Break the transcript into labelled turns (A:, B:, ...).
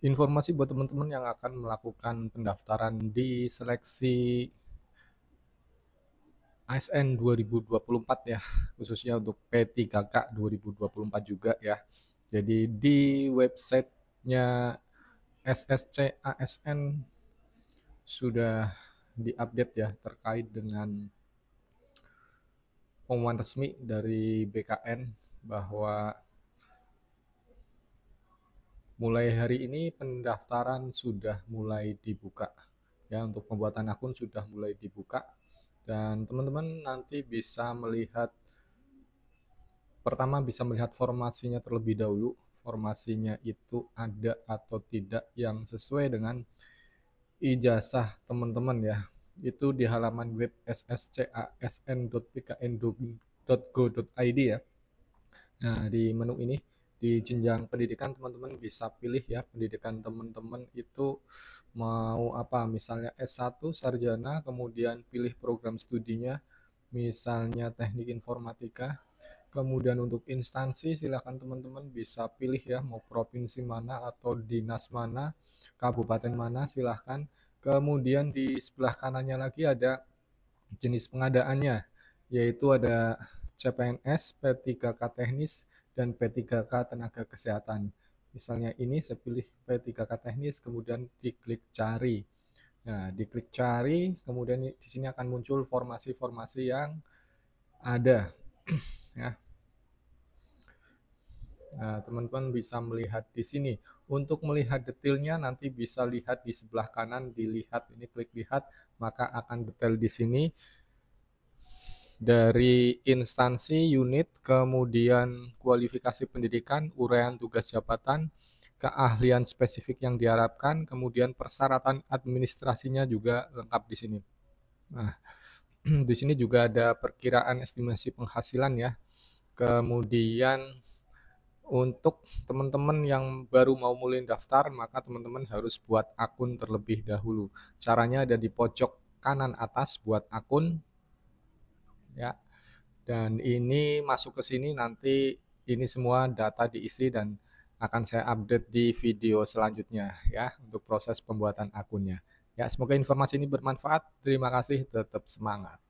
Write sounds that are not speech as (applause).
A: informasi buat teman-teman yang akan melakukan pendaftaran di seleksi ASN 2024 ya, khususnya untuk P3K 2024 juga ya. Jadi di websitenya SSC ASN sudah diupdate ya terkait dengan pengumuman resmi dari BKN bahwa mulai hari ini pendaftaran sudah mulai dibuka ya untuk pembuatan akun sudah mulai dibuka dan teman-teman nanti bisa melihat pertama bisa melihat formasinya terlebih dahulu formasinya itu ada atau tidak yang sesuai dengan ijazah teman-teman ya itu di halaman web sscasn.pkn.go.id ya nah di menu ini di jenjang pendidikan teman-teman bisa pilih ya pendidikan teman-teman itu mau apa misalnya S1 sarjana kemudian pilih program studinya misalnya teknik informatika kemudian untuk instansi silahkan teman-teman bisa pilih ya mau provinsi mana atau dinas mana kabupaten mana silahkan kemudian di sebelah kanannya lagi ada jenis pengadaannya yaitu ada CPNS, P3K teknis, dan P3K tenaga kesehatan. Misalnya ini saya pilih P3K teknis, kemudian diklik cari. Nah, diklik cari, kemudian di sini akan muncul formasi-formasi yang ada. (clears throat) ya. Nah, teman-teman bisa melihat di sini. Untuk melihat detailnya nanti bisa lihat di sebelah kanan, dilihat ini klik lihat, maka akan detail di sini dari instansi unit, kemudian kualifikasi pendidikan, uraian tugas jabatan, keahlian spesifik yang diharapkan, kemudian persyaratan administrasinya juga lengkap di sini. Nah, (clears throat) di sini juga ada perkiraan estimasi penghasilan ya. Kemudian untuk teman-teman yang baru mau mulai daftar, maka teman-teman harus buat akun terlebih dahulu. Caranya ada di pojok kanan atas buat akun, ya. Dan ini masuk ke sini nanti ini semua data diisi dan akan saya update di video selanjutnya ya untuk proses pembuatan akunnya. Ya, semoga informasi ini bermanfaat. Terima kasih, tetap semangat.